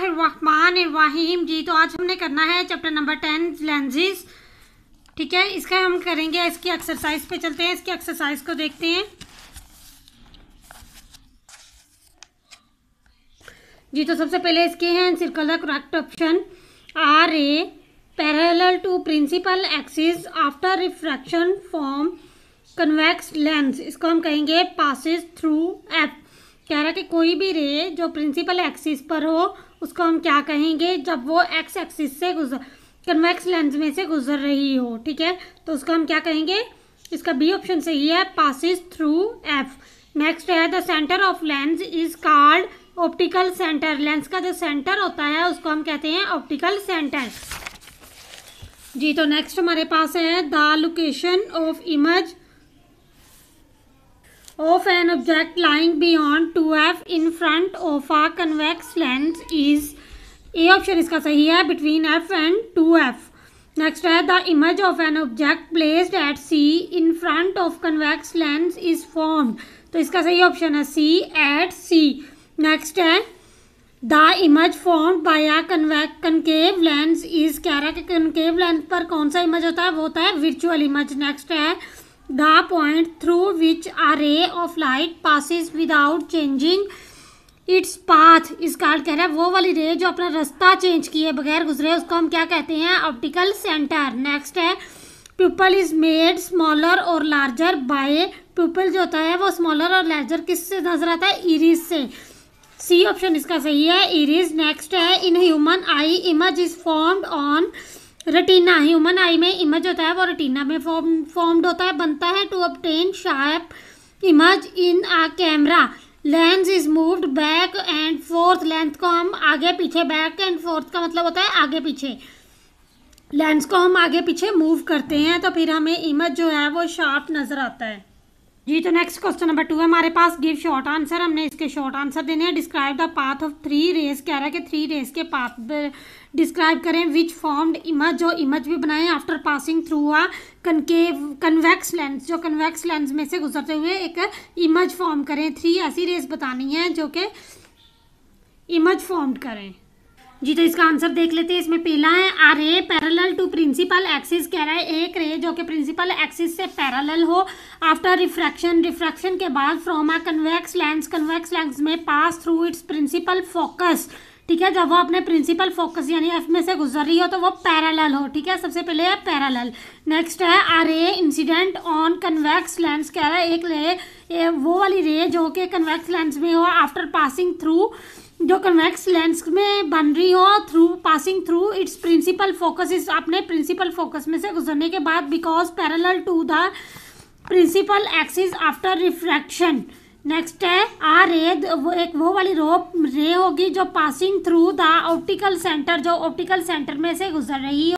बिस्मिल्लाहमान जी तो आज हमने करना है चैप्टर नंबर टेन लेंजेस ठीक है इसका हम करेंगे इसकी एक्सरसाइज पे चलते हैं इसकी एक्सरसाइज को देखते हैं जी तो सबसे पहले इसके हैं circle the correct option are a parallel to principal axis after refraction from convex lens इसको हम कहेंगे पासिस थ्रू एफ कह रहा है कि कोई भी रे जो प्रिंसिपल एक्सिस पर हो उसको हम क्या कहेंगे जब वो एक्स एक्सिस से गुजर कन्वेक्स लेंस में से गुजर रही हो ठीक है तो उसको हम क्या कहेंगे इसका बी ऑप्शन सही है पासिस थ्रू एफ नेक्स्ट है the centre of lens is called optical centre lens का जो सेंटर होता है उसको हम कहते हैं ऑप्टिकल सेंटर जी तो नेक्स्ट हमारे पास है the location of image of of an object lying two F in front of a convex lens is A option इसका सही है between F and two F next है the image of an object placed at C in front of convex lens is form तो इसका सही ऑप्शन है C at C next है the image form by a convex concave lens is कह रहा concave lens पर कौन सा इमेज होता है वो होता है वर्चुअल इमेज नेक्स्ट है the point through which a ray of light passes without changing its path इसका अर्थ कह रहा है वो वाली रे जो अपना रास्ता चेंज किए बगैर गुजरे उसको हम क्या कहते हैं ऑप्टिकल सेंटर नेक्स्ट है पीपल इज मेड स्मॉलर और लार्जर बाय पीपल जो होता है वो स्मॉलर और लार्जर किस से नजर आता है इरिस से सी ऑप्शन इसका सही है इरिस नेक्स्ट है in human eye image is formed on retina human eye में इमेज होता है वो रटीना में फॉर्म फॉर्म्ड होता है बनता है to obtain sharp image in a camera lens is moved back and forth length को हम आगे पीछे बैक एंड फोर्थ का मतलब होता है आगे पीछे लेंस को हम आगे पीछे मूव करते हैं तो फिर हमें इमेज जो है वो शार्प नज़र आता है जी तो नेक्स्ट क्वेश्चन नंबर टू है हमारे पास गिव शॉर्ट आंसर हमने इसके शॉर्ट आंसर देने हैं describe the path of three rays कह रहा है कि थ्री रेस के पाथ डिस्क्राइब करें विच फॉर्म्ड इमज जो इमज भी बनाएं after passing through a concave convex lens जो कन्वेक्स लेंस में से गुजरते हुए एक इमज फॉर्म करें थ्री ऐसी रेस बतानी है जो कि इमज फॉर्म करें जी तो इसका आंसर देख लेते हैं इसमें पहला है are a parallel to principal axis कह रहा है एक रे जो कि प्रिंसिपल एक्सिस से पैरल हो आफ्टर रिफ्रैक्शन रिफ्रैक्शन के बाद from a convex lens convex lens में pass through its principal focus ठीक है जब वो अपने प्रिंसिपल फोकस यानी एफ में से गुजर रही हो तो वो पैरल हो ठीक है सबसे पहले है पैरल नेक्स्ट है are a incident on convex lens कह रहा है एक रे वो वाली रे जो कि कन्वेक्स लेंस में हो आफ्टर पासिंग थ्रू जो कन्वेक्स लेंस में बन रही हो through passing through its principal focus इस अपने प्रिंसिपल फोकस में से गुजरने के बाद because parallel to the principal axis after refraction next है आ रे वो एक वो वाली रोप रे होगी जो passing through the optical centre जो ऑप्टिकल सेंटर में से गुजर रही हो